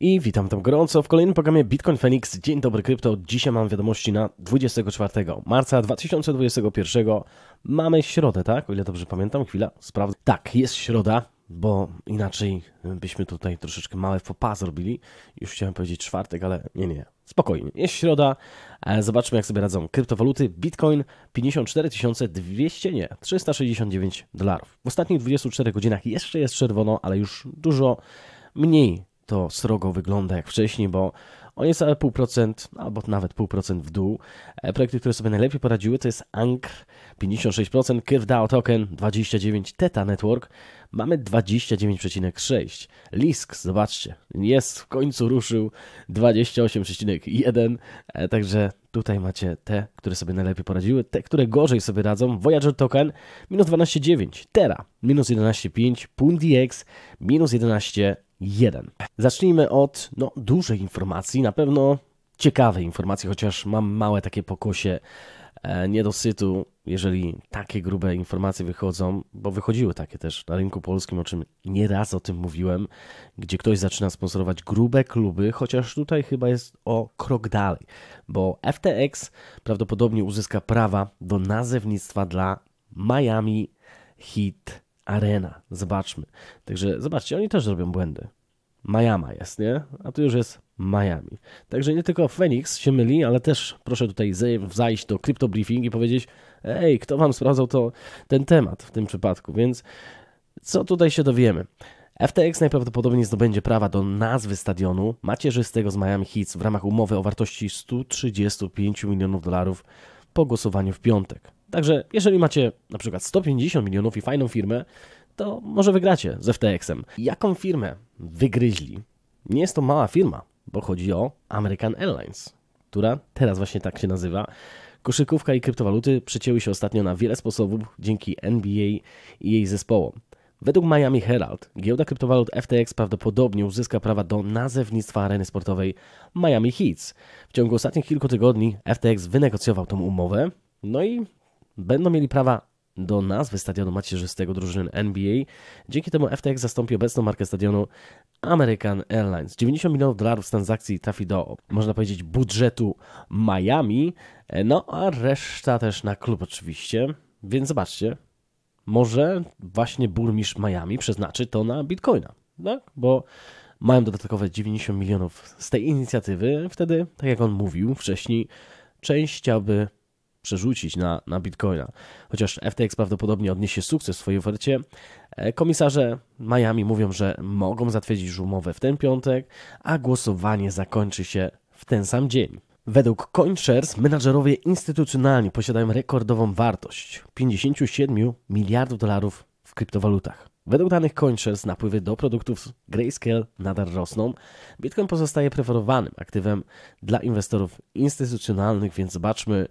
I witam tam gorąco w kolejnym programie Bitcoin Phoenix. Dzień dobry krypto. Dzisiaj mam wiadomości na 24 marca 2021. Mamy środę, tak? O ile dobrze pamiętam, chwila, sprawdzę. Tak, jest środa, bo inaczej byśmy tutaj troszeczkę małe fopa zrobili. Już chciałem powiedzieć czwartek, ale nie, nie. Spokojnie, jest środa. E, zobaczmy, jak sobie radzą kryptowaluty. Bitcoin 54 200, nie, 369 dolarów. W ostatnich 24 godzinach jeszcze jest czerwono, ale już dużo mniej to srogo wygląda jak wcześniej, bo o niecałe pół procent, albo nawet pół procent w dół. E, projekty, które sobie najlepiej poradziły to jest Ankr 56%, KirDAO Token 29%, Theta Network mamy 29,6%. Lisk, zobaczcie, jest w końcu ruszył 28,1%, e, także tutaj macie te, które sobie najlepiej poradziły, te, które gorzej sobie radzą. Voyager Token minus 12,9%, Tera minus 11,5%, X, minus 11%, 1. Zacznijmy od no, dużej informacji, na pewno ciekawej informacji, chociaż mam małe takie pokusie e, niedosytu, jeżeli takie grube informacje wychodzą, bo wychodziły takie też na rynku polskim, o czym nieraz o tym mówiłem, gdzie ktoś zaczyna sponsorować grube kluby, chociaż tutaj chyba jest o krok dalej, bo FTX prawdopodobnie uzyska prawa do nazewnictwa dla Miami Heat arena. Zobaczmy. Także zobaczcie, oni też robią błędy. Miami jest, nie? A tu już jest Miami. Także nie tylko Phoenix się myli, ale też proszę tutaj zajść do Crypto Briefing i powiedzieć, ej, kto wam sprawdzał to, ten temat w tym przypadku, więc co tutaj się dowiemy? FTX najprawdopodobniej zdobędzie prawa do nazwy stadionu macierzystego z Miami Heat w ramach umowy o wartości 135 milionów dolarów po głosowaniu w piątek. Także jeżeli macie na przykład 150 milionów i fajną firmę, to może wygracie z FTX-em. Jaką firmę wygryźli? Nie jest to mała firma, bo chodzi o American Airlines, która teraz właśnie tak się nazywa. Koszykówka i kryptowaluty przecięły się ostatnio na wiele sposobów dzięki NBA i jej zespołom. Według Miami Herald giełda kryptowalut FTX prawdopodobnie uzyska prawa do nazewnictwa areny sportowej Miami Heats. W ciągu ostatnich kilku tygodni FTX wynegocjował tą umowę, no i będą mieli prawa do nazwy stadionu macierzystego drużyny NBA. Dzięki temu FTX zastąpi obecną markę stadionu American Airlines. 90 milionów dolarów z transakcji trafi do, można powiedzieć, budżetu Miami, no a reszta też na klub oczywiście. Więc zobaczcie, może właśnie burmistrz Miami przeznaczy to na bitcoina, tak? Bo mają dodatkowe 90 milionów z tej inicjatywy. Wtedy, tak jak on mówił wcześniej, część chciałby przerzucić na, na Bitcoina. Chociaż FTX prawdopodobnie odniesie sukces w swojej ofercie, e, komisarze Miami mówią, że mogą zatwierdzić umowę w ten piątek, a głosowanie zakończy się w ten sam dzień. Według CoinShares menadżerowie instytucjonalni posiadają rekordową wartość 57 miliardów dolarów w kryptowalutach. Według danych Coinchess napływy do produktów Grayscale nadal rosną. Bitcoin pozostaje preferowanym aktywem dla inwestorów instytucjonalnych, więc zobaczmy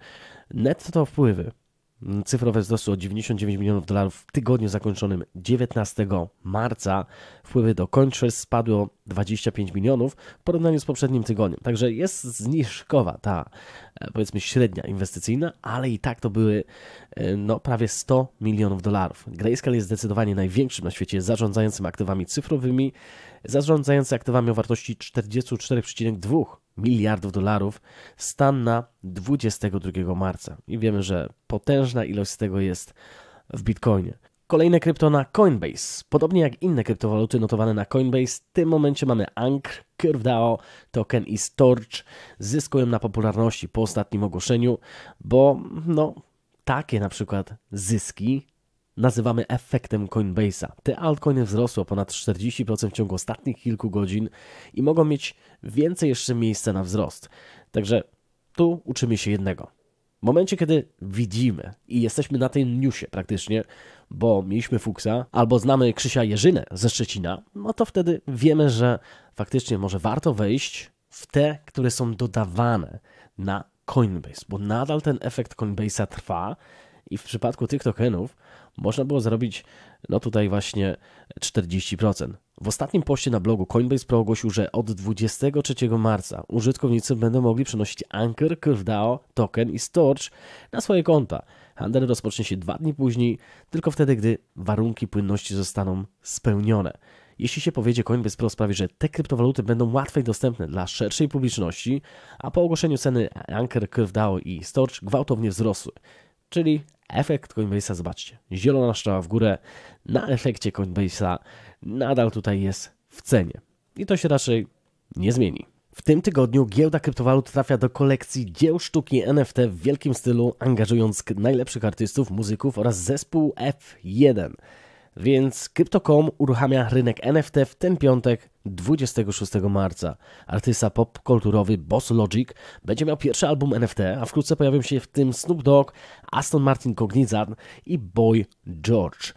netto wpływy. Cyfrowe wzrosły o 99 milionów dolarów w tygodniu zakończonym 19 marca. Wpływy do Coinchess spadły o 25 milionów w porównaniu z poprzednim tygodniem. Także jest zniżkowa ta E, powiedzmy średnia inwestycyjna, ale i tak to były e, no, prawie 100 milionów dolarów. Grayscale jest zdecydowanie największym na świecie zarządzającym aktywami cyfrowymi, zarządzający aktywami o wartości 44,2 miliardów dolarów stan na 22 marca. I wiemy, że potężna ilość z tego jest w Bitcoinie. Kolejne krypto na Coinbase. Podobnie jak inne kryptowaluty notowane na Coinbase, w tym momencie mamy Anchor, CurveDAO, Token i Storch. Zyskują na popularności po ostatnim ogłoszeniu, bo no, takie na przykład zyski nazywamy efektem Coinbase'a. Te altcoiny wzrosły o ponad 40% w ciągu ostatnich kilku godzin i mogą mieć więcej jeszcze miejsca na wzrost. Także tu uczymy się jednego. W momencie, kiedy widzimy i jesteśmy na tym newsie praktycznie, bo mieliśmy Fuksa, albo znamy Krzysia Jerzynę ze Szczecina, no to wtedy wiemy, że faktycznie może warto wejść w te, które są dodawane na Coinbase, bo nadal ten efekt Coinbase'a trwa i w przypadku tych tokenów można było zrobić no tutaj właśnie 40%. W ostatnim poście na blogu Coinbase Pro ogłosił, że od 23 marca użytkownicy będą mogli przenosić Anchor, CurveDAO, Token i Storch na swoje konta. Handel rozpocznie się dwa dni później, tylko wtedy, gdy warunki płynności zostaną spełnione. Jeśli się powiedzie Coinbase Pro sprawi, że te kryptowaluty będą łatwiej dostępne dla szerszej publiczności, a po ogłoszeniu ceny Anchor, CurveDAO i Storch gwałtownie wzrosły. Czyli efekt Coinbase'a, zobaczcie, zielona strzała w górę, na efekcie Coinbase'a nadal tutaj jest w cenie. I to się raczej nie zmieni. W tym tygodniu giełda kryptowalut trafia do kolekcji dzieł sztuki NFT w wielkim stylu, angażując najlepszych artystów, muzyków oraz zespół F1. Więc Crypto.com uruchamia rynek NFT w ten piątek 26 marca. Artysta pop-kulturowy Boss Logic będzie miał pierwszy album NFT, a wkrótce pojawią się w tym Snoop Dogg, Aston Martin Cognizant i Boy George.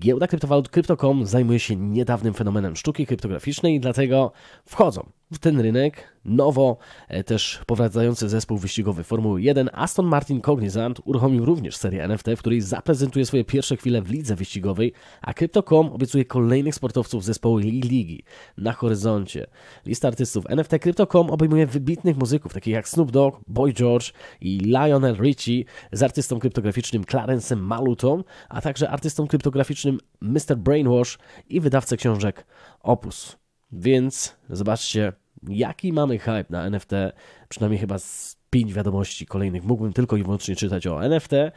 Giełda kryptowalut Crypto.com zajmuje się niedawnym fenomenem sztuki kryptograficznej i dlatego wchodzą w ten rynek nowo e, też powracający zespół wyścigowy Formuły 1 Aston Martin Cognizant uruchomił również serię NFT, w której zaprezentuje swoje pierwsze chwile w lidze wyścigowej, a Crypto.com obiecuje kolejnych sportowców zespołu ligi na horyzoncie. Lista artystów NFT Crypto.com obejmuje wybitnych muzyków, takich jak Snoop Dogg, Boy George i Lionel Richie, z artystą kryptograficznym clarence Malutą, a także artystą kryptograficznym Mr. Brainwash i wydawcę książek Opus. Więc zobaczcie, jaki mamy hype na NFT, przynajmniej chyba z pięć wiadomości kolejnych. Mógłbym tylko i wyłącznie czytać o NFT. Y,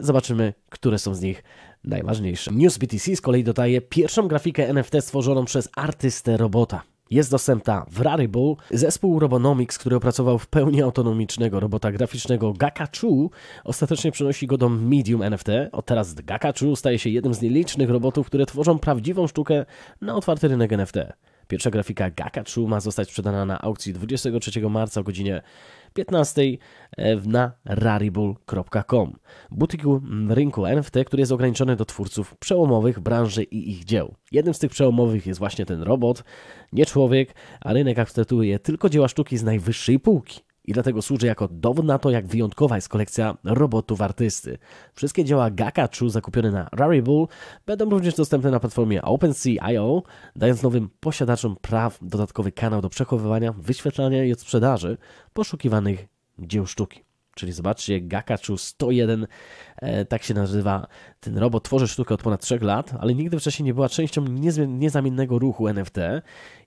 zobaczymy, które są z nich najważniejsze. News BTC z kolei dodaje pierwszą grafikę NFT stworzoną przez artystę robota. Jest dostępna w Rarible. Zespół Robonomics, który opracował w pełni autonomicznego robota graficznego Gakachu, ostatecznie przenosi go do Medium NFT. Od teraz Gakachu staje się jednym z nielicznych robotów, które tworzą prawdziwą sztukę na otwarty rynek NFT. Pierwsza grafika Gakachu ma zostać sprzedana na aukcji 23 marca o godzinie 15 e, na rarible.com, butiku mm, rynku NFT, który jest ograniczony do twórców przełomowych branży i ich dzieł. Jednym z tych przełomowych jest właśnie ten robot, nie człowiek, a rynek akceptuje tylko dzieła sztuki z najwyższej półki i dlatego służy jako dowód na to, jak wyjątkowa jest kolekcja robotów artysty. Wszystkie dzieła Gakachu zakupione na Rarible będą również dostępne na platformie OpenSea.io, dając nowym posiadaczom praw dodatkowy kanał do przechowywania, wyświetlania i sprzedaży poszukiwanych dzieł sztuki. Czyli zobaczcie, Gakachu 101 E, tak się nazywa ten robot, tworzy sztukę od ponad 3 lat, ale nigdy wcześniej nie była częścią niezamiennego ruchu NFT.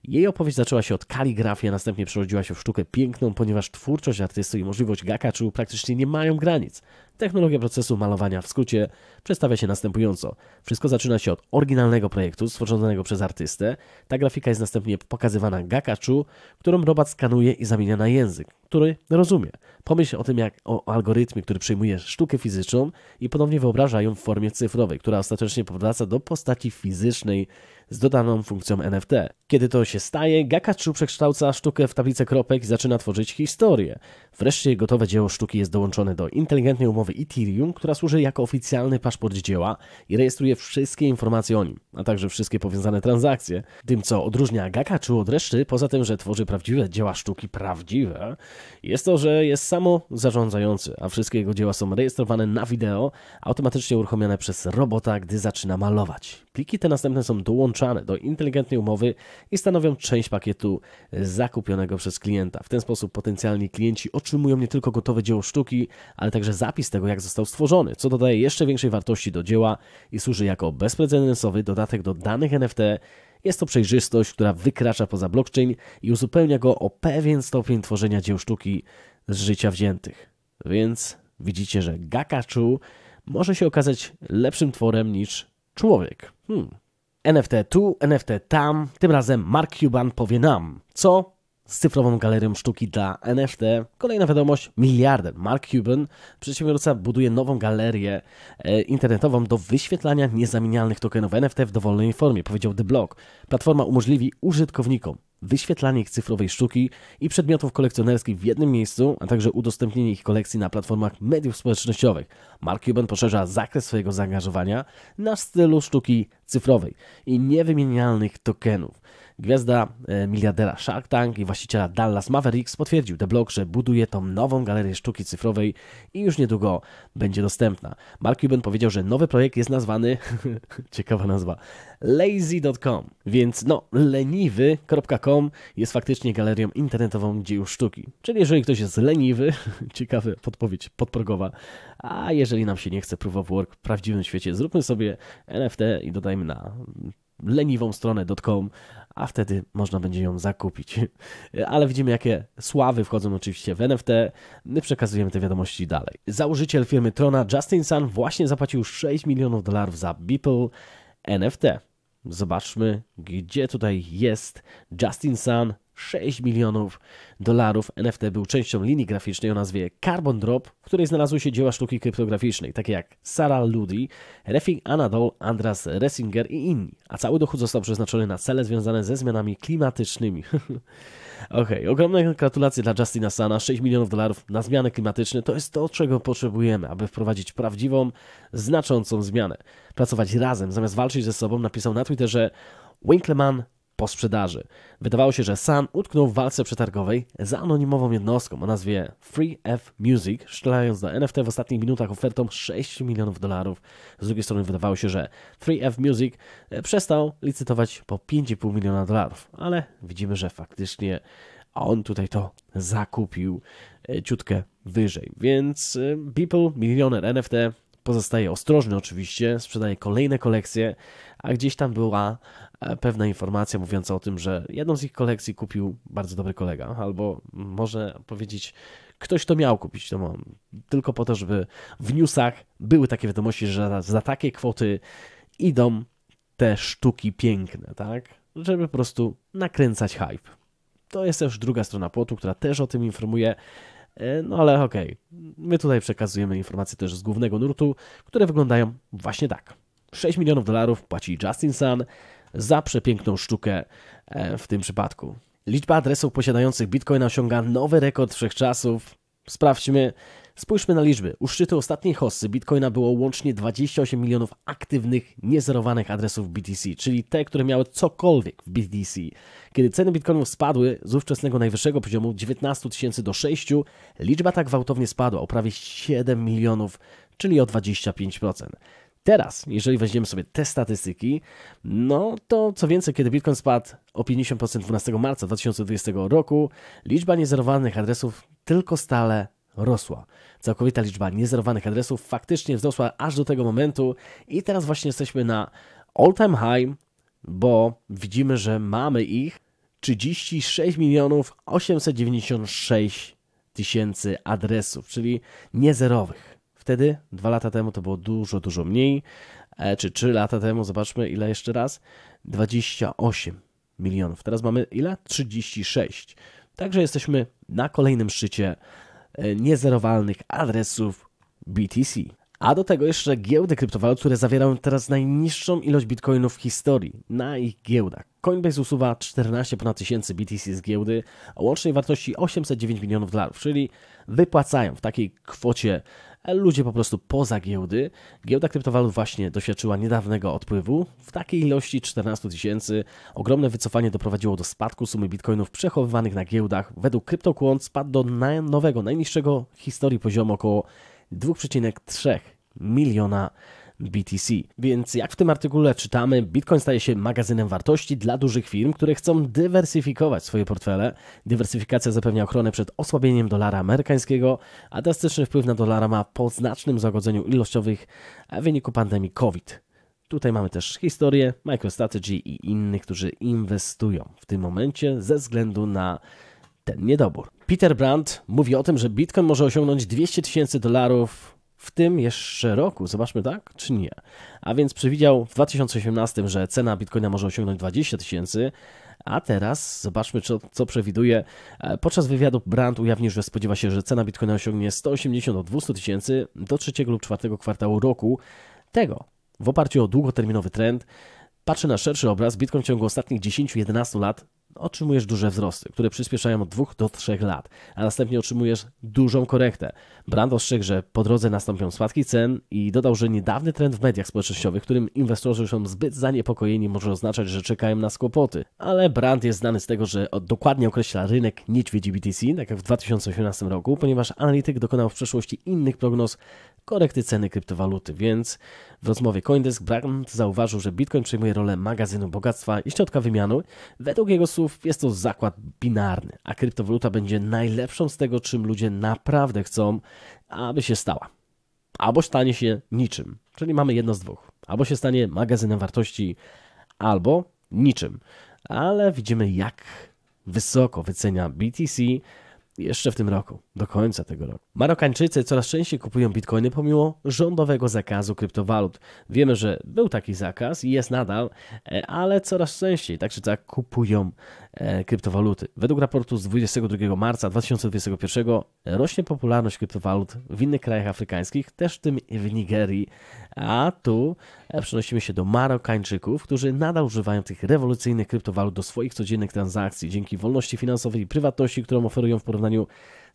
Jej opowieść zaczęła się od kaligrafii, a następnie przerodziła się w sztukę piękną, ponieważ twórczość artysty i możliwość gakaczu praktycznie nie mają granic. Technologia procesu malowania w skrócie przedstawia się następująco. Wszystko zaczyna się od oryginalnego projektu stworzonego przez artystę. Ta grafika jest następnie pokazywana gakaczu, którą robot skanuje i zamienia na język, który rozumie. Pomyśl o tym jak o algorytmie, który przyjmuje sztukę fizyczną i ponownie wyobraża ją w formie cyfrowej, która ostatecznie powraca do postaci fizycznej z dodaną funkcją NFT. Kiedy to się staje, Gakaczu przekształca sztukę w tablicę kropek i zaczyna tworzyć historię. Wreszcie gotowe dzieło sztuki jest dołączone do inteligentnej umowy Ethereum, która służy jako oficjalny paszport dzieła i rejestruje wszystkie informacje o nim, a także wszystkie powiązane transakcje. Tym, co odróżnia Gakaczu od reszty, poza tym, że tworzy prawdziwe dzieła sztuki prawdziwe, jest to, że jest samo zarządzający, a wszystkie jego dzieła są rejestrowane na wideo, automatycznie uruchomione przez robota, gdy zaczyna malować. Pliki te następne są dołączane do inteligentnej umowy i stanowią część pakietu zakupionego przez klienta. W ten sposób potencjalni klienci otrzymują nie tylko gotowe dzieło sztuki, ale także zapis tego, jak został stworzony, co dodaje jeszcze większej wartości do dzieła i służy jako bezprecedensowy dodatek do danych NFT. Jest to przejrzystość, która wykracza poza blockchain i uzupełnia go o pewien stopień tworzenia dzieł sztuki z życia wziętych. Więc widzicie, że Gakachu może się okazać lepszym tworem niż człowiek. Hmm. NFT tu, NFT tam, tym razem Mark Cuban powie nam, co z cyfrową galerią sztuki dla NFT. Kolejna wiadomość, miliarder Mark Cuban, przedsiębiorca buduje nową galerię e, internetową do wyświetlania niezamienialnych tokenów NFT w dowolnej formie, powiedział The Block. Platforma umożliwi użytkownikom wyświetlanie ich cyfrowej sztuki i przedmiotów kolekcjonerskich w jednym miejscu, a także udostępnienie ich kolekcji na platformach mediów społecznościowych. Mark Cuban poszerza zakres swojego zaangażowania na stylu sztuki cyfrowej i niewymienialnych tokenów. Gwiazda e, miliardera Shark Tank i właściciela Dallas Mavericks potwierdził The Block, że buduje tą nową galerię sztuki cyfrowej i już niedługo będzie dostępna. Mark Cuban powiedział, że nowy projekt jest nazwany, ciekawa nazwa, lazy.com, więc no, leniwy.com jest faktycznie galerią internetową dzieł sztuki. Czyli jeżeli ktoś jest leniwy, ciekawy podpowiedź podprogowa, a jeżeli nam się nie chce proof of work w prawdziwym świecie, zróbmy sobie NFT i dodajmy na leniwą stronę.com a wtedy można będzie ją zakupić. Ale widzimy, jakie sławy wchodzą oczywiście w NFT. My przekazujemy te wiadomości dalej. Założyciel firmy Trona, Justin Sun, właśnie zapłacił 6 milionów dolarów za Beeple NFT. Zobaczmy, gdzie tutaj jest Justin Sun, 6 milionów dolarów. NFT był częścią linii graficznej o nazwie Carbon Drop, w której znalazły się dzieła sztuki kryptograficznej, takie jak Sarah Ludi, Refik Anadol, Andras Ressinger i inni. A cały dochód został przeznaczony na cele związane ze zmianami klimatycznymi. Okej, okay, ogromne gratulacje dla Justina Sana. 6 milionów dolarów na zmiany klimatyczne to jest to, czego potrzebujemy, aby wprowadzić prawdziwą, znaczącą zmianę. Pracować razem, zamiast walczyć ze sobą, napisał na Twitterze Winkleman po sprzedaży. Wydawało się, że Sun utknął w walce przetargowej z anonimową jednostką o nazwie Free F Music, strzelając do NFT w ostatnich minutach ofertą 6 milionów dolarów. Z drugiej strony wydawało się, że Free F Music e, przestał licytować po 5,5 miliona dolarów, ale widzimy, że faktycznie on tutaj to zakupił e, ciutkę wyżej. Więc people milioner NFT, pozostaje ostrożny oczywiście, sprzedaje kolejne kolekcje, a gdzieś tam była e, pewna informacja mówiąca o tym, że jedną z ich kolekcji kupił bardzo dobry kolega, albo może powiedzieć, ktoś to miał kupić. No, tylko po to, żeby w newsach były takie wiadomości, że za takie kwoty idą te sztuki piękne, tak? Żeby po prostu nakręcać hype. To jest też druga strona płotu, która też o tym informuje. E, no ale okej, okay. my tutaj przekazujemy informacje też z głównego nurtu, które wyglądają właśnie tak. 6 milionów dolarów płaci Justin Sun za przepiękną sztukę e, w tym przypadku. Liczba adresów posiadających Bitcoin osiąga nowy rekord wszechczasów. Sprawdźmy, spójrzmy na liczby. U szczytu ostatniej hossy Bitcoina było łącznie 28 milionów aktywnych, niezerowanych adresów BTC, czyli te, które miały cokolwiek w BTC. Kiedy ceny Bitcoinów spadły z ówczesnego najwyższego poziomu 19 tysięcy do 6, liczba ta gwałtownie spadła o prawie 7 milionów, czyli o 25% teraz, jeżeli weźmiemy sobie te statystyki, no to co więcej, kiedy Bitcoin spadł o 50% 12 marca 2020 roku, liczba niezerwanych adresów tylko stale rosła. Całkowita liczba niezerwanych adresów faktycznie wzrosła aż do tego momentu i teraz właśnie jesteśmy na all-time high, bo widzimy, że mamy ich 36 milionów 896 tysięcy adresów, czyli niezerowych. Wtedy, dwa lata temu, to było dużo, dużo mniej, e, czy trzy lata temu, zobaczmy ile jeszcze raz, 28 milionów. Teraz mamy ile? 36. Także jesteśmy na kolejnym szczycie e, niezerowalnych adresów BTC. A do tego jeszcze giełdy kryptowalut, które zawierają teraz najniższą ilość bitcoinów w historii na ich giełdach. Coinbase usuwa 14 ponad tysięcy BTC z giełdy o łącznej wartości 809 milionów dolarów, czyli wypłacają w takiej kwocie e, ludzie po prostu poza giełdy. Giełda kryptowalut właśnie doświadczyła niedawnego odpływu w takiej ilości 14 tysięcy. Ogromne wycofanie doprowadziło do spadku sumy bitcoinów przechowywanych na giełdach. Według CryptoQuant spadł do nowego, najniższego historii poziomu około 2,3 miliona BTC. Więc jak w tym artykule czytamy, Bitcoin staje się magazynem wartości dla dużych firm, które chcą dywersyfikować swoje portfele. Dywersyfikacja zapewnia ochronę przed osłabieniem dolara amerykańskiego, a drastyczny wpływ na dolara ma po znacznym zagodzeniu ilościowych w wyniku pandemii COVID. Tutaj mamy też historię MicroStrategy i innych, którzy inwestują w tym momencie ze względu na ten niedobór. Peter Brandt mówi o tym, że Bitcoin może osiągnąć 200 tysięcy dolarów w tym jeszcze roku. Zobaczmy, tak czy nie. A więc przewidział w 2018, że cena Bitcoina może osiągnąć 20 tysięcy, a teraz zobaczmy, co, co przewiduje. E, podczas wywiadu Brandt ujawnił, że spodziewa się, że cena Bitcoina osiągnie 180 do 200 tysięcy do trzeciego lub czwartego kwartału roku tego. W oparciu o długoterminowy trend, patrzy na szerszy obraz, Bitcoin w ciągu ostatnich 10-11 lat otrzymujesz duże wzrosty, które przyspieszają od 2 do 3 lat, a następnie otrzymujesz dużą korektę. Brand ostrzegł, że po drodze nastąpią spadki cen i dodał, że niedawny trend w mediach społecznościowych, którym inwestorzy są zbyt zaniepokojeni, może oznaczać, że czekają nas kłopoty. Ale brand jest znany z tego, że dokładnie określa rynek niedźwiedzi BTC, tak jak w 2018 roku, ponieważ analityk dokonał w przeszłości innych prognoz korekty ceny kryptowaluty, więc w rozmowie Coindesk Brandt zauważył, że Bitcoin przejmuje rolę magazynu bogactwa i środka wymiany. Według jego słów jest to zakład binarny, a kryptowaluta będzie najlepszą z tego, czym ludzie naprawdę chcą, aby się stała. Albo stanie się niczym, czyli mamy jedno z dwóch. Albo się stanie magazynem wartości, albo niczym. Ale widzimy, jak wysoko wycenia BTC jeszcze w tym roku do końca tego roku. Marokańczycy coraz częściej kupują bitcoiny pomimo rządowego zakazu kryptowalut. Wiemy, że był taki zakaz i jest nadal, e, ale coraz częściej tak czy tak kupują e, kryptowaluty. Według raportu z 22 marca 2021 rośnie popularność kryptowalut w innych krajach afrykańskich, też w tym w Nigerii, a tu e, przenosimy się do Marokańczyków, którzy nadal używają tych rewolucyjnych kryptowalut do swoich codziennych transakcji dzięki wolności finansowej i prywatności, którą oferują w porównaniu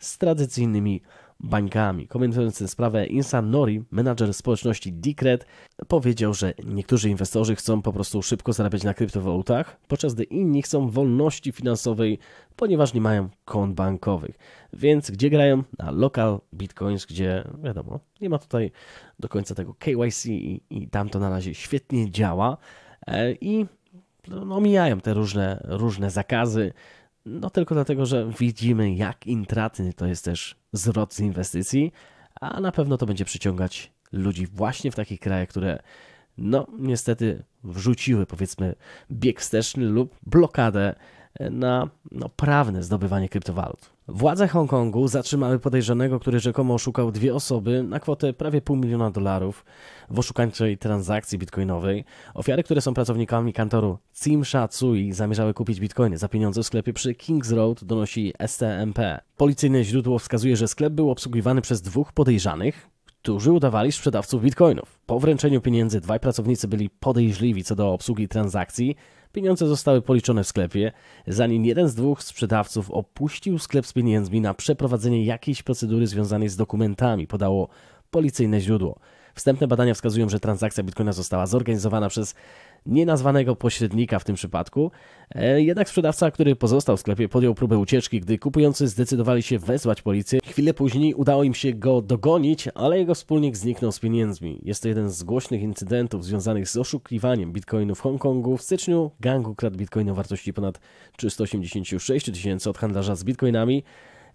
z tradycyjnymi bańkami. Komentując tę sprawę, Insan Nori, menadżer społeczności Decred, powiedział, że niektórzy inwestorzy chcą po prostu szybko zarabiać na kryptowalutach, podczas gdy inni chcą wolności finansowej, ponieważ nie mają kont bankowych. Więc gdzie grają? Na lokal bitcoins, gdzie wiadomo, nie ma tutaj do końca tego KYC i, i tam to na razie świetnie działa e, i no, omijają te różne, różne zakazy, no tylko dlatego, że widzimy, jak intratny to jest też zwrot z inwestycji, a na pewno to będzie przyciągać ludzi właśnie w takich krajach, które no niestety wrzuciły powiedzmy bieg wsteczny lub blokadę na no, prawne zdobywanie kryptowalut. Władze Hongkongu zatrzymały podejrzanego, który rzekomo oszukał dwie osoby na kwotę prawie pół miliona dolarów w oszukańczej transakcji bitcoinowej. Ofiary, które są pracownikami kantoru Tsim Sha Tsui, zamierzały kupić bitcoiny za pieniądze w sklepie przy Kings Road, donosi STMP. Policyjne źródło wskazuje, że sklep był obsługiwany przez dwóch podejrzanych, którzy udawali sprzedawców bitcoinów. Po wręczeniu pieniędzy dwaj pracownicy byli podejrzliwi co do obsługi transakcji. Pieniądze zostały policzone w sklepie, zanim jeden z dwóch sprzedawców opuścił sklep z pieniędzmi na przeprowadzenie jakiejś procedury związanej z dokumentami, podało policyjne źródło. Wstępne badania wskazują, że transakcja bitcoina została zorganizowana przez nienazwanego pośrednika w tym przypadku. E, jednak sprzedawca, który pozostał w sklepie, podjął próbę ucieczki, gdy kupujący zdecydowali się wezwać policję. Chwilę później udało im się go dogonić, ale jego wspólnik zniknął z pieniędzmi. Jest to jeden z głośnych incydentów związanych z oszukiwaniem bitcoinu w Hongkongu. W styczniu gang ukradł bitcoin o wartości ponad 386 tysięcy od handlarza z bitcoinami.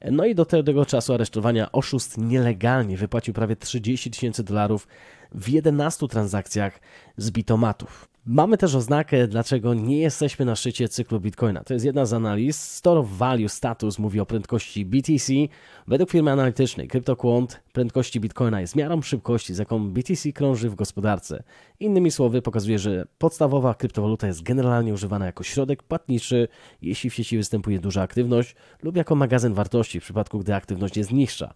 No i do tego czasu aresztowania oszust nielegalnie wypłacił prawie 30 tysięcy dolarów w 11 transakcjach z bitomatów. Mamy też oznakę, dlaczego nie jesteśmy na szczycie cyklu Bitcoina. To jest jedna z analiz. Store Value Status mówi o prędkości BTC. Według firmy analitycznej CryptoQuant prędkości Bitcoina jest miarą szybkości, z jaką BTC krąży w gospodarce. Innymi słowy, pokazuje, że podstawowa kryptowaluta jest generalnie używana jako środek płatniczy, jeśli w sieci występuje duża aktywność lub jako magazyn wartości w przypadku, gdy aktywność jest niższa.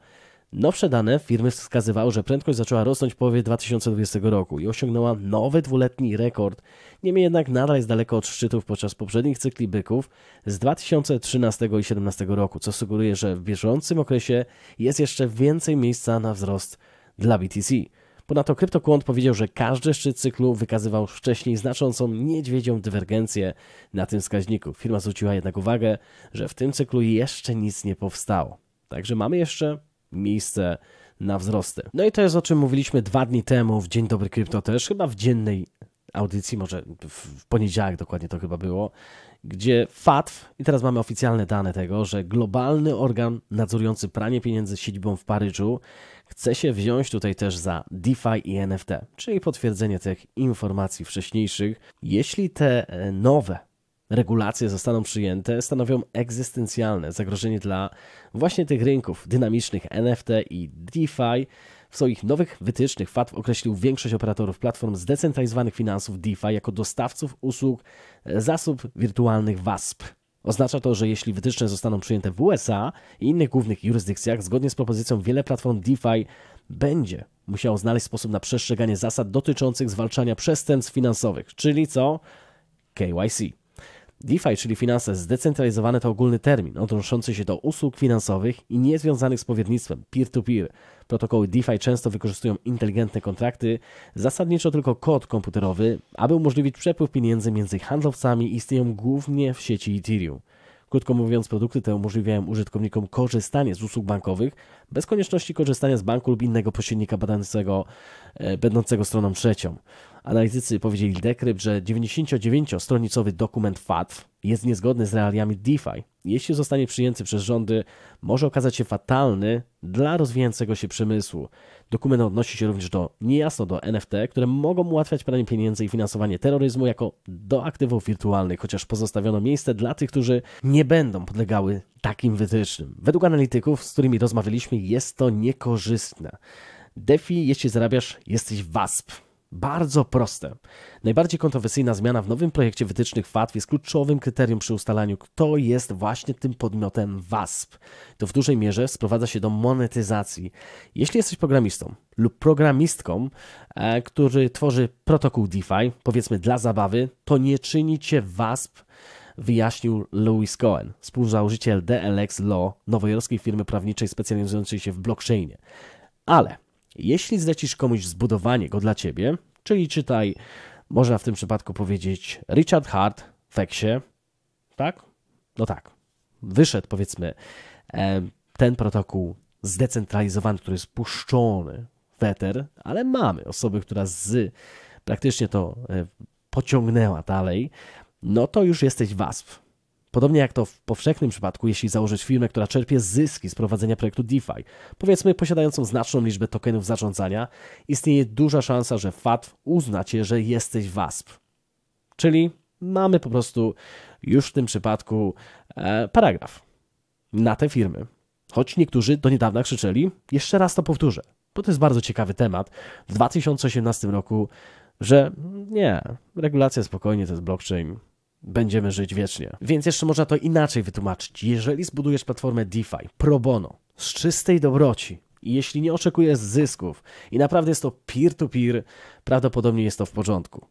Nowsze dane firmy wskazywały, że prędkość zaczęła rosnąć w połowie 2020 roku i osiągnęła nowy dwuletni rekord. Niemniej jednak nadal jest daleko od szczytów podczas poprzednich cykli byków z 2013 i 2017 roku, co sugeruje, że w bieżącym okresie jest jeszcze więcej miejsca na wzrost dla BTC. Ponadto kryptokłąd powiedział, że każdy szczyt cyklu wykazywał wcześniej znaczącą niedźwiedzią dywergencję na tym wskaźniku. Firma zwróciła jednak uwagę, że w tym cyklu jeszcze nic nie powstało. Także mamy jeszcze miejsce na wzrosty. No i to jest o czym mówiliśmy dwa dni temu w Dzień Dobry Krypto też, chyba w dziennej audycji, może w poniedziałek dokładnie to chyba było, gdzie FATF, i teraz mamy oficjalne dane tego, że globalny organ nadzorujący pranie pieniędzy z siedzibą w Paryżu chce się wziąć tutaj też za DeFi i NFT, czyli potwierdzenie tych informacji wcześniejszych. Jeśli te e, nowe regulacje zostaną przyjęte, stanowią egzystencjalne zagrożenie dla właśnie tych rynków dynamicznych NFT i DeFi. W swoich nowych wytycznych FATF określił większość operatorów platform zdecentralizowanych finansów DeFi jako dostawców usług zasób wirtualnych WASP. Oznacza to, że jeśli wytyczne zostaną przyjęte w USA i innych głównych jurysdykcjach, zgodnie z propozycją wiele platform DeFi będzie musiało znaleźć sposób na przestrzeganie zasad dotyczących zwalczania przestępstw finansowych, czyli co? KYC. DeFi, czyli finanse zdecentralizowane, to ogólny termin odnoszący się do usług finansowych i niezwiązanych z powiernictwem peer-to-peer. Protokoły DeFi często wykorzystują inteligentne kontrakty, zasadniczo tylko kod komputerowy, aby umożliwić przepływ pieniędzy między handlowcami i istnieją głównie w sieci Ethereum. Krótko mówiąc, produkty te umożliwiają użytkownikom korzystanie z usług bankowych bez konieczności korzystania z banku lub innego pośrednika badającego, e, będącego stroną trzecią. Analitycy powiedzieli Dekrypt, że 99-stronicowy dokument FATF jest niezgodny z realiami DeFi. Jeśli zostanie przyjęty przez rządy, może okazać się fatalny dla rozwijającego się przemysłu. Dokument odnosi się również do niejasno do NFT, które mogą ułatwiać pranie pieniędzy i finansowanie terroryzmu jako do aktywów wirtualnych, chociaż pozostawiono miejsce dla tych, którzy nie będą podlegały takim wytycznym. Według analityków, z którymi rozmawialiśmy, jest to niekorzystne. DeFi, jeśli zarabiasz, jesteś WASP. Bardzo proste. Najbardziej kontrowersyjna zmiana w nowym projekcie wytycznych FATF jest kluczowym kryterium przy ustalaniu, kto jest właśnie tym podmiotem WASP. To w dużej mierze sprowadza się do monetyzacji. Jeśli jesteś programistą lub programistką, e, który tworzy protokół DeFi, powiedzmy dla zabawy, to nie czyni cię WASP wyjaśnił Louis Cohen, współzałożyciel DLX Law, nowojorskiej firmy prawniczej specjalizującej się w blockchainie. Ale jeśli zlecisz komuś zbudowanie go dla ciebie, czyli czytaj, można w tym przypadku powiedzieć Richard Hart w Eksie, tak? No tak. Wyszedł powiedzmy e, ten protokół zdecentralizowany, który jest puszczony w eter, ale mamy osobę, która z praktycznie to e, pociągnęła dalej, no to już jesteś WASP. Podobnie jak to w powszechnym przypadku, jeśli założyć firmę, która czerpie zyski z prowadzenia projektu DeFi, powiedzmy posiadającą znaczną liczbę tokenów zarządzania, istnieje duża szansa, że FATW uznacie, że jesteś WASP. Czyli mamy po prostu już w tym przypadku e, paragraf na te firmy. Choć niektórzy do niedawna krzyczeli, jeszcze raz to powtórzę, bo to jest bardzo ciekawy temat. W 2018 roku, że nie, regulacja spokojnie to jest blockchain, będziemy żyć wiecznie. Więc jeszcze można to inaczej wytłumaczyć. Jeżeli zbudujesz platformę DeFi pro bono, z czystej dobroci, i jeśli nie oczekujesz zysków i naprawdę jest to peer-to-peer, -peer, prawdopodobnie jest to w porządku.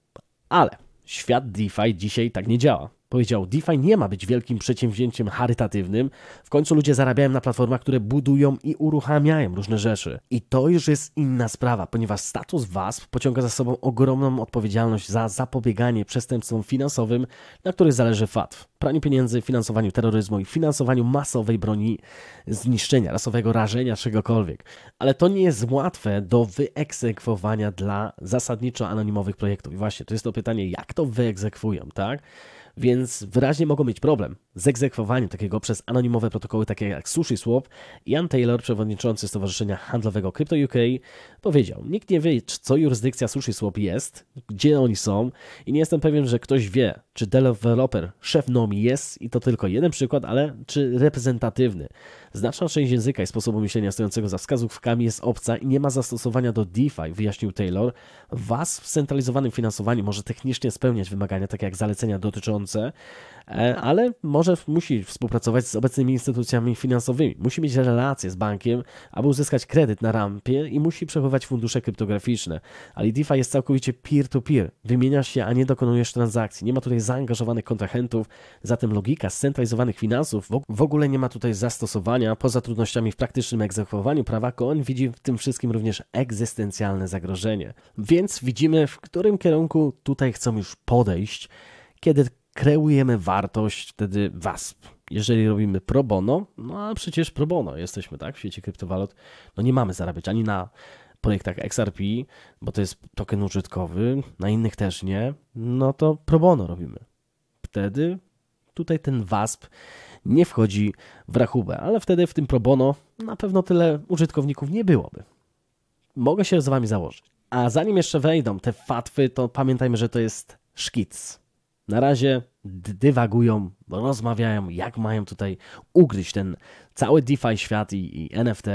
Ale świat DeFi dzisiaj tak nie działa. Powiedział, DeFi nie ma być wielkim przedsięwzięciem charytatywnym. W końcu ludzie zarabiają na platformach, które budują i uruchamiają różne rzeczy. I to już jest inna sprawa, ponieważ status WASP pociąga za sobą ogromną odpowiedzialność za zapobieganie przestępstwom finansowym, na których zależy FATF. Praniu pieniędzy, finansowaniu terroryzmu i finansowaniu masowej broni zniszczenia, rasowego rażenia, czegokolwiek. Ale to nie jest łatwe do wyegzekwowania dla zasadniczo anonimowych projektów. I właśnie, to jest to pytanie, jak to wyegzekwują, tak? więc wyraźnie mogą mieć problem z egzekwowaniem takiego przez anonimowe protokoły takie jak SushiSwap. Jan Taylor, przewodniczący Stowarzyszenia Handlowego Crypto UK, powiedział: Nikt nie wie, co jurysdykcja SushiSwap jest, gdzie oni są i nie jestem pewien, że ktoś wie, czy deweloper, szef NOMI jest i to tylko jeden przykład, ale czy reprezentatywny. Znaczna część języka i sposobu myślenia stojącego za wskazówkami jest obca i nie ma zastosowania do DeFi, wyjaśnił Taylor. Was w centralizowanym finansowaniu może technicznie spełniać wymagania takie jak zalecenia dotyczące E, ale może musi współpracować z obecnymi instytucjami finansowymi, musi mieć relacje z bankiem, aby uzyskać kredyt na rampie i musi przechowywać fundusze kryptograficzne. Ale DeFi jest całkowicie peer-to-peer. wymienia Wymieniasz się, a nie dokonujesz transakcji. Nie ma tutaj zaangażowanych kontrahentów, zatem logika scentralizowanych finansów w ogóle nie ma tutaj zastosowania. Poza trudnościami w praktycznym egzekwowaniu prawa, Koń widzi w tym wszystkim również egzystencjalne zagrożenie. Więc widzimy, w którym kierunku tutaj chcą już podejść, kiedy kreujemy wartość wtedy WASP. Jeżeli robimy pro bono, no a przecież pro bono jesteśmy, tak, w świecie kryptowalut, no nie mamy zarabiać ani na projektach XRP, bo to jest token użytkowy, na innych też nie, no to pro bono robimy. Wtedy tutaj ten WASP nie wchodzi w rachubę, ale wtedy w tym pro bono na pewno tyle użytkowników nie byłoby. Mogę się z Wami założyć. A zanim jeszcze wejdą te fatwy, to pamiętajmy, że to jest szkic. Na razie dywagują, rozmawiają, jak mają tutaj ugryźć ten cały DeFi świat i, i NFT.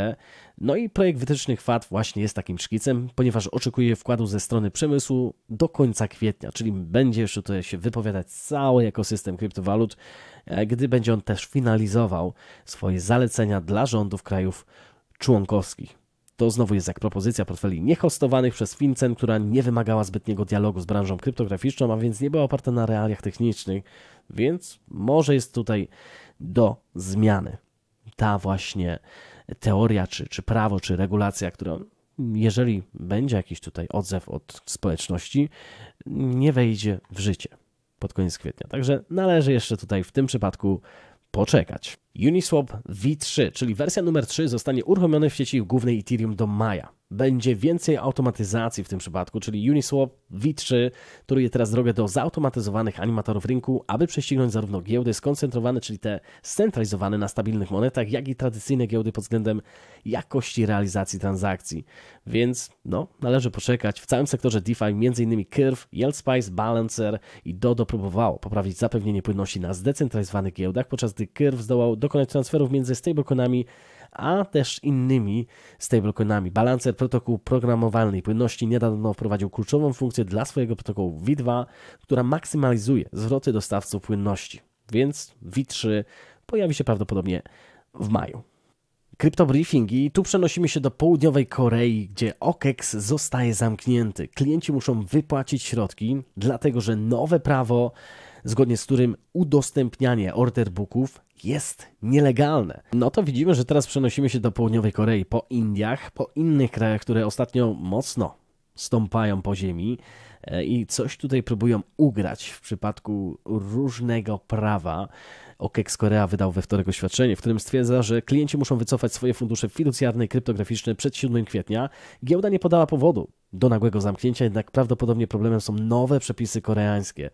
No i projekt wytycznych FAT właśnie jest takim szkicem, ponieważ oczekuje wkładu ze strony przemysłu do końca kwietnia, czyli będzie jeszcze tutaj się wypowiadać cały ekosystem kryptowalut, e, gdy będzie on też finalizował swoje zalecenia dla rządów krajów członkowskich. To znowu jest jak propozycja portfeli niehostowanych przez FinCEN, która nie wymagała zbytniego dialogu z branżą kryptograficzną, a więc nie była oparta na realiach technicznych, więc może jest tutaj do zmiany. Ta właśnie teoria, czy, czy prawo, czy regulacja, która jeżeli będzie jakiś tutaj odzew od społeczności, nie wejdzie w życie pod koniec kwietnia. Także należy jeszcze tutaj w tym przypadku poczekać. Uniswap V3, czyli wersja numer 3 zostanie uruchomiony w sieci głównej Ethereum do maja. Będzie więcej automatyzacji w tym przypadku, czyli Uniswap V3 je teraz drogę do zautomatyzowanych animatorów rynku, aby prześcignąć zarówno giełdy skoncentrowane, czyli te scentralizowane na stabilnych monetach, jak i tradycyjne giełdy pod względem jakości realizacji transakcji. Więc no, należy poczekać. W całym sektorze DeFi m.in. Curve, Yield Balancer i Dodo próbowało poprawić zapewnienie płynności na zdecentralizowanych giełdach, podczas gdy Curve zdołał do dokonać transferów między stablecoinami a też innymi stablecoinami. Balancer protokołu programowalnej płynności niedawno wprowadził kluczową funkcję dla swojego protokołu V2, która maksymalizuje zwroty dostawców płynności, więc V3 pojawi się prawdopodobnie w maju. Kryptobriefing i tu przenosimy się do południowej Korei, gdzie OKEX zostaje zamknięty. Klienci muszą wypłacić środki, dlatego że nowe prawo, zgodnie z którym udostępnianie order booków jest nielegalne. No to widzimy, że teraz przenosimy się do południowej Korei, po Indiach, po innych krajach, które ostatnio mocno stąpają po ziemi e, i coś tutaj próbują ugrać w przypadku różnego prawa. OKEX Korea wydał we wtorek oświadczenie, w którym stwierdza, że klienci muszą wycofać swoje fundusze fiducjarne i kryptograficzne przed 7 kwietnia. Giełda nie podała powodu do nagłego zamknięcia, jednak prawdopodobnie problemem są nowe przepisy koreańskie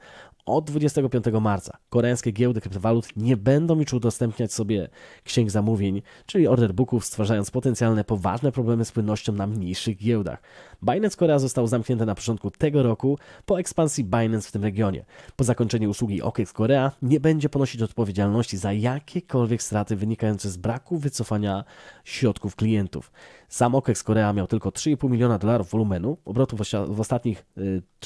od 25 marca koreańskie giełdy kryptowalut nie będą już udostępniać sobie księg zamówień, czyli order booków, stwarzając potencjalne poważne problemy z płynnością na mniejszych giełdach. Binance Korea został zamknięty na początku tego roku po ekspansji Binance w tym regionie. Po zakończeniu usługi OKEX Korea nie będzie ponosić odpowiedzialności za jakiekolwiek straty wynikające z braku wycofania środków klientów. Sam OKEX Korea miał tylko 3,5 miliona dolarów wolumenu obrotu w ostatnich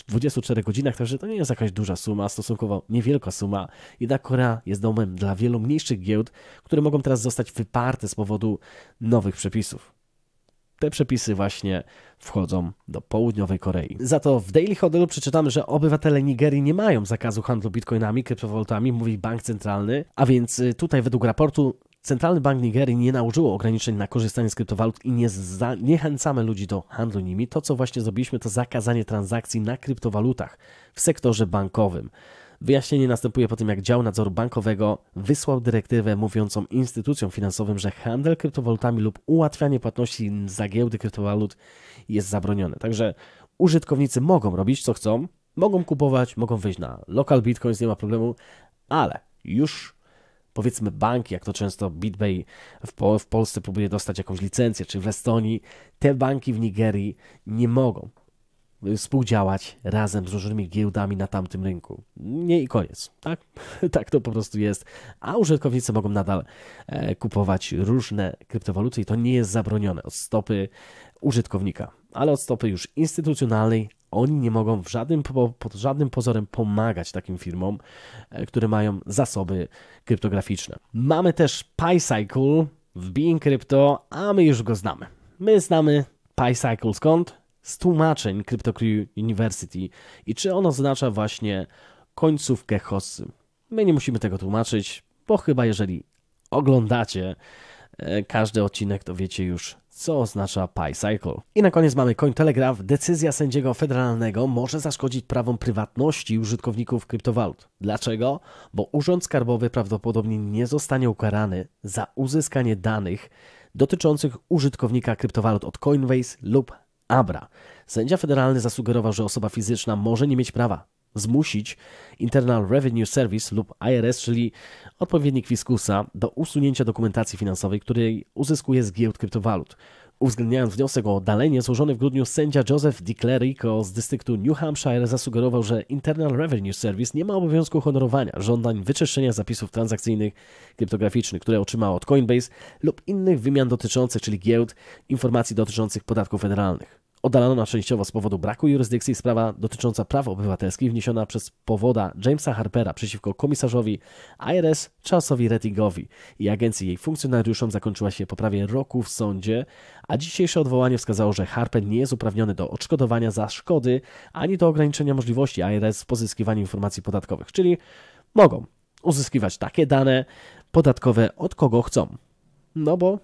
24 y, godzinach, także to nie jest jakaś duża suma stosunkowo niewielka suma, jednak Korea jest domem dla wielu mniejszych giełd, które mogą teraz zostać wyparte z powodu nowych przepisów. Te przepisy właśnie wchodzą do południowej Korei. Za to w Daily Hodelu przeczytamy, że obywatele Nigerii nie mają zakazu handlu bitcoinami, kryptowalutami, mówi bank centralny, a więc y, tutaj według raportu Centralny Bank Nigerii nie nałożyło ograniczeń na korzystanie z kryptowalut i nie zniechęcamy ludzi do handlu nimi. To, co właśnie zrobiliśmy, to zakazanie transakcji na kryptowalutach w sektorze bankowym. Wyjaśnienie następuje po tym, jak dział nadzoru bankowego wysłał dyrektywę mówiącą instytucjom finansowym, że handel kryptowalutami lub ułatwianie płatności za giełdy kryptowalut jest zabronione. Także użytkownicy mogą robić co chcą, mogą kupować, mogą wyjść na lokal bitcoins, nie ma problemu, ale już powiedzmy banki, jak to często BitBay w, po, w Polsce próbuje dostać jakąś licencję, czy w Estonii, te banki w Nigerii nie mogą współdziałać razem z różnymi giełdami na tamtym rynku. Nie i koniec, tak? tak to po prostu jest. A użytkownicy mogą nadal e, kupować różne kryptowaluty i to nie jest zabronione od stopy użytkownika, ale od stopy już instytucjonalnej oni nie mogą w żadnym, pod żadnym pozorem pomagać takim firmom, e, które mają zasoby kryptograficzne. Mamy też PyCycle w Being Crypto, a my już go znamy. My znamy PyCycle skąd? Z tłumaczeń CryptoCrew University i czy ono oznacza właśnie końcówkę hossy. My nie musimy tego tłumaczyć, bo chyba jeżeli oglądacie e, każdy odcinek, to wiecie już co oznacza Pi Cycle. I na koniec mamy Cointelegraph. Decyzja sędziego federalnego może zaszkodzić prawom prywatności użytkowników kryptowalut. Dlaczego? Bo Urząd Skarbowy prawdopodobnie nie zostanie ukarany za uzyskanie danych dotyczących użytkownika kryptowalut od Coinbase lub Abra. Sędzia federalny zasugerował, że osoba fizyczna może nie mieć prawa zmusić Internal Revenue Service lub IRS, czyli odpowiednik fiskusa, do usunięcia dokumentacji finansowej, której uzyskuje z giełd kryptowalut. Uwzględniając wniosek o oddalenie, złożony w grudniu sędzia Joseph DiClerico z dystryktu New Hampshire zasugerował, że Internal Revenue Service nie ma obowiązku honorowania żądań wyczyszczenia zapisów transakcyjnych kryptograficznych, które otrzymał od Coinbase lub innych wymian dotyczących, czyli giełd, informacji dotyczących podatków federalnych. Oddalano na częściowo z powodu braku jurysdykcji sprawa dotycząca praw obywatelskich wniesiona przez powoda Jamesa Harpera przeciwko komisarzowi IRS Charlesowi Rettingowi i agencji jej funkcjonariuszom zakończyła się po prawie roku w sądzie, a dzisiejsze odwołanie wskazało, że Harper nie jest uprawniony do odszkodowania za szkody ani do ograniczenia możliwości IRS w pozyskiwaniu informacji podatkowych, czyli mogą uzyskiwać takie dane podatkowe od kogo chcą. No bo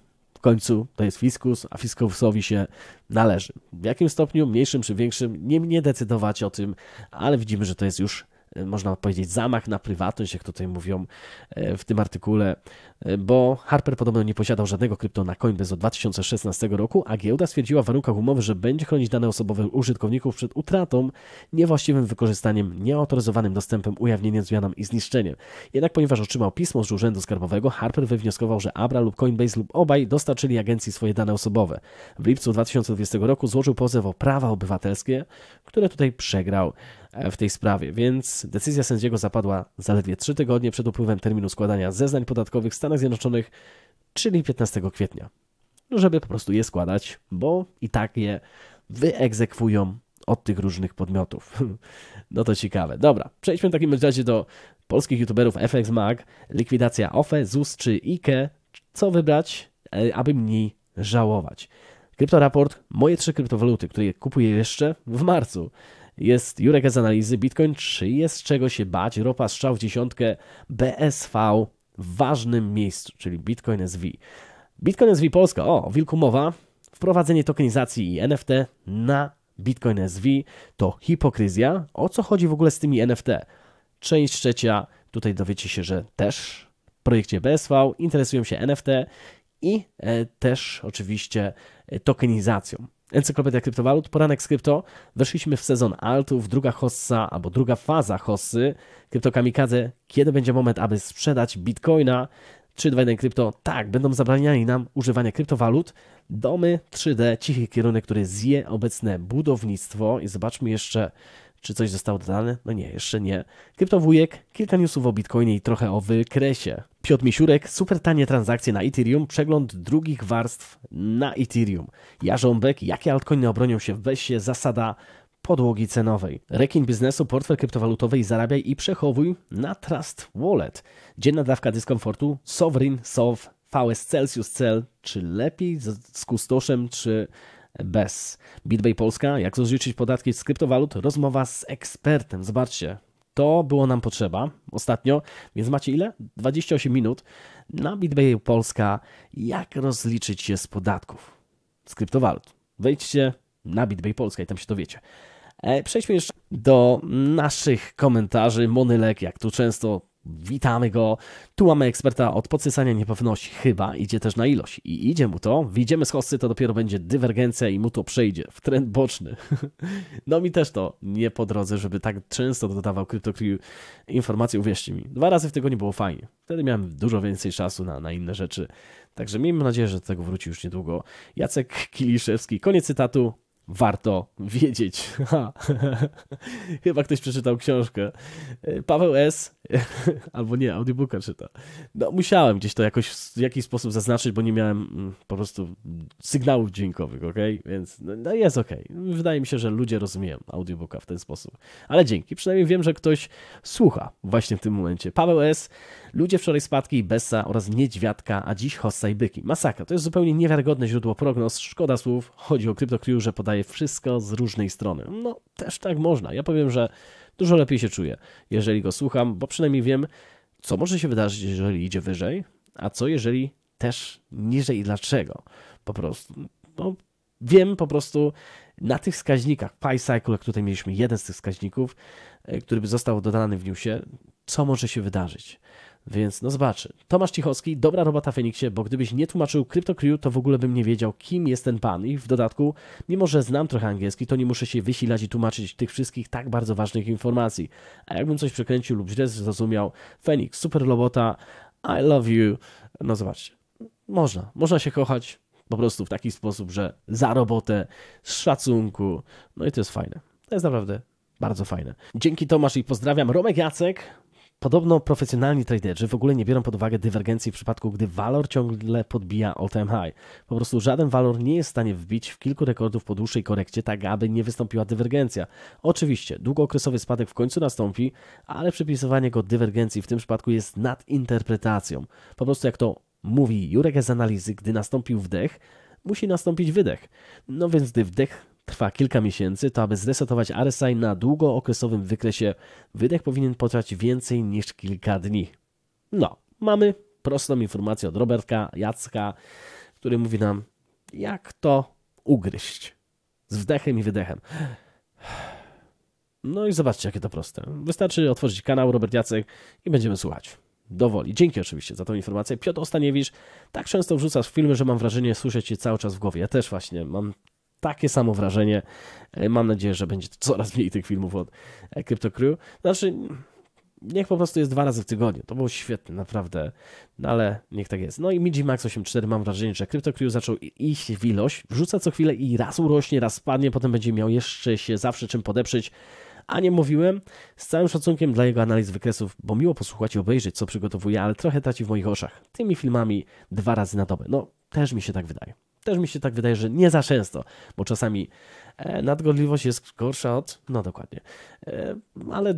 końcu to jest fiskus, a fiskusowi się należy. W jakim stopniu, mniejszym czy większym, nie mnie decydować o tym, ale widzimy, że to jest już można powiedzieć, zamach na prywatność, jak tutaj mówią e, w tym artykule, e, bo Harper podobno nie posiadał żadnego krypto na Coinbase od 2016 roku, a giełda stwierdziła w warunkach umowy, że będzie chronić dane osobowe użytkowników przed utratą, niewłaściwym wykorzystaniem, nieautoryzowanym dostępem, ujawnieniem zmianom i zniszczeniem. Jednak ponieważ otrzymał pismo z Urzędu Skarbowego, Harper wywnioskował, że Abra lub Coinbase lub obaj dostarczyli agencji swoje dane osobowe. W lipcu 2020 roku złożył pozew o prawa obywatelskie, które tutaj przegrał E, w tej sprawie, więc decyzja sędziego zapadła zaledwie 3 tygodnie przed upływem terminu składania zeznań podatkowych w Stanach Zjednoczonych, czyli 15 kwietnia, no, żeby po prostu je składać, bo i tak je wyegzekwują od tych różnych podmiotów. No to ciekawe. Dobra, przejdźmy w takim razie do polskich youtuberów FX Mag, likwidacja OFE, ZUS czy IKE. Co wybrać, e, aby mniej żałować? Kryptoraport, moje trzy kryptowaluty, które kupuję jeszcze w marcu. Jest Jurek z analizy Bitcoin, czy jest czego się bać? Ropa strzał w dziesiątkę BSV w ważnym miejscu, czyli Bitcoin SV. Bitcoin SV Polska, o, wilku mowa, wprowadzenie tokenizacji i NFT na Bitcoin SV to hipokryzja. O co chodzi w ogóle z tymi NFT? Część trzecia, tutaj dowiecie się, że też w projekcie BSV interesują się NFT i e, też oczywiście e, tokenizacją. Encyklopedia Kryptowalut, poranek z krypto. Weszliśmy w sezon altów, druga hossa albo druga faza hossy. Kryptokamikadze, kiedy będzie moment, aby sprzedać bitcoina? 3, 2, 1 krypto, tak, będą zabraniali nam używania kryptowalut. Domy 3D, cichy kierunek, który zje obecne budownictwo. I zobaczmy jeszcze, czy coś zostało dodane. No nie, jeszcze nie. Kryptowujek, kilka newsów o Bitcoinie i trochę o wykresie. Piotr Misiurek, super tanie transakcje na Ethereum, przegląd drugich warstw na Ethereum. Jarząbek, jakie altcoiny obronią się w BESie, zasada podłogi cenowej. Rekin biznesu, portfel kryptowalutowy zarabiaj i przechowuj na Trust Wallet. Dzienna dawka dyskomfortu Sovereign, Sov, VS Celsius Cel, czy lepiej z, z kustoszem, czy bez. BitBay Polska, jak rozliczyć podatki z kryptowalut, rozmowa z ekspertem. Zobaczcie, to było nam potrzeba ostatnio, więc macie ile? 28 minut na BitBay Polska, jak rozliczyć się z podatków z kryptowalut. Wejdźcie na BitBay Polska i tam się to wiecie. E, przejdźmy już do naszych komentarzy. Monylek, jak tu często Witamy go. Tu mamy eksperta od podsycania niepewności. Chyba idzie też na ilość. I idzie mu to. Wyjdziemy z hossy, to dopiero będzie dywergencja i mu to przejdzie. W trend boczny. no mi też to nie po drodze, żeby tak często dodawał CryptoCrew informacje. Uwierzcie mi. Dwa razy w tygodniu było fajnie. Wtedy miałem dużo więcej czasu na, na inne rzeczy. Także miejmy nadzieję, że do tego wróci już niedługo. Jacek Kiliszewski. Koniec cytatu warto wiedzieć. Ha. Chyba ktoś przeczytał książkę. E, Paweł S. albo nie, audiobooka czyta. No, musiałem gdzieś to jakoś w jakiś sposób zaznaczyć, bo nie miałem mm, po prostu sygnałów dźwiękowych, ok? Więc no, no jest ok. Wydaje mi się, że ludzie rozumieją audiobooka w ten sposób. Ale dzięki. Przynajmniej wiem, że ktoś słucha właśnie w tym momencie. Paweł S. Ludzie wczoraj spadki, Bessa oraz Niedźwiadka, a dziś Hossa i Byki. Masakra. To jest zupełnie niewiarygodne źródło prognoz. Szkoda słów. Chodzi o CryptoCrew, że podaje dostaję wszystko z różnej strony. No, też tak można. Ja powiem, że dużo lepiej się czuję, jeżeli go słucham, bo przynajmniej wiem, co może się wydarzyć, jeżeli idzie wyżej, a co jeżeli też niżej i dlaczego. Po prostu. No, wiem po prostu na tych wskaźnikach, PyCycle, jak tutaj mieliśmy jeden z tych wskaźników, e, który został dodany w newsie, co może się wydarzyć. Więc no zobaczy. Tomasz Cichowski, dobra robota Feniksie, bo gdybyś nie tłumaczył CryptoCrew, to w ogóle bym nie wiedział, kim jest ten pan. I w dodatku, mimo że znam trochę angielski, to nie muszę się wysilać i tłumaczyć tych wszystkich tak bardzo ważnych informacji. A jakbym coś przekręcił lub źle zrozumiał, Feniks, super robota, I love you. No zobaczcie, można, można się kochać po prostu w taki sposób, że za robotę, z szacunku. No i to jest fajne. To jest naprawdę bardzo fajne. Dzięki Tomasz i pozdrawiam. Romek Jacek, Podobno profesjonalni traderzy w ogóle nie biorą pod uwagę dywergencji w przypadku, gdy walor ciągle podbija all time high. Po prostu żaden walor nie jest w stanie wbić w kilku rekordów po dłuższej korekcie, tak aby nie wystąpiła dywergencja. Oczywiście, długookresowy spadek w końcu nastąpi, ale przypisywanie go dywergencji w tym przypadku jest nadinterpretacją. Po prostu jak to mówi Jurek z analizy, gdy nastąpił wdech, musi nastąpić wydech. No więc gdy wdech trwa kilka miesięcy, to aby zresetować RSI na długookresowym wykresie, wydech powinien potrwać więcej niż kilka dni. No, mamy prostą informację od Robertka Jacka, który mówi nam, jak to ugryźć z wdechem i wydechem. No i zobaczcie, jakie to proste. Wystarczy otworzyć kanał Robert Jacek i będziemy słuchać. Dowoli. Dzięki oczywiście za tą informację. Piotr Ostaniewicz, tak często wrzucasz w filmy, że mam wrażenie, słyszę cię cały czas w głowie. Ja też właśnie mam takie samo wrażenie. E, mam nadzieję, że będzie coraz mniej tych filmów od e, Crypto Crew. Znaczy, niech po prostu jest dwa razy w tygodniu. To było świetne, naprawdę. No ale niech tak jest. No i Midzi Max 8.4 mam wrażenie, że CryptoCrew zaczął iść w ilość. Wrzuca co chwilę i raz urośnie, raz spadnie, potem będzie miał jeszcze się zawsze czym podeprzeć. A nie mówiłem, z całym szacunkiem dla jego analiz wykresów, bo miło posłuchać i obejrzeć, co przygotowuje, ale trochę traci w moich oczach. Tymi filmami dwa razy na dobę. No, też mi się tak wydaje. Też mi się tak wydaje, że nie za często, bo czasami e, nadgorliwość jest gorsza od. No dokładnie. E, ale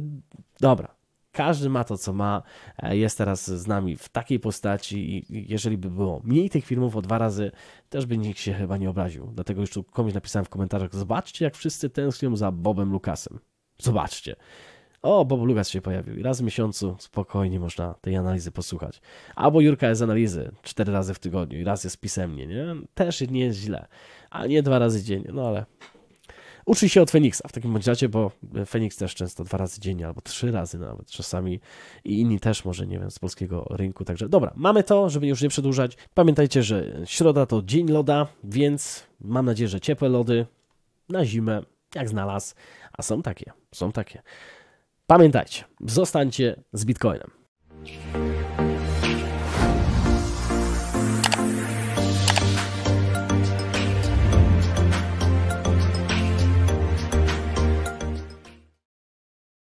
dobra. Każdy ma to, co ma. E, jest teraz z nami w takiej postaci, i jeżeli by było mniej tych filmów o dwa razy, też by nikt się chyba nie obraził. Dlatego już tu komuś napisałem w komentarzach: Zobaczcie, jak wszyscy tęsknią za Bobem Lukasem. Zobaczcie o, Bob Lugas się pojawił. I raz w miesiącu spokojnie można tej analizy posłuchać. Albo Jurka jest analizy cztery razy w tygodniu i raz jest pisemnie, nie? Też nie jest źle, a nie dwa razy dziennie, no ale... Uczy się od Feniksa w takim razie, bo Feniks też często dwa razy dziennie, albo trzy razy nawet czasami i inni też może, nie wiem, z polskiego rynku. Także dobra, mamy to, żeby już nie przedłużać. Pamiętajcie, że środa to dzień loda, więc mam nadzieję, że ciepłe lody na zimę, jak znalazł, a są takie, są takie. Pamiętajcie, zostańcie z Bitcoinem.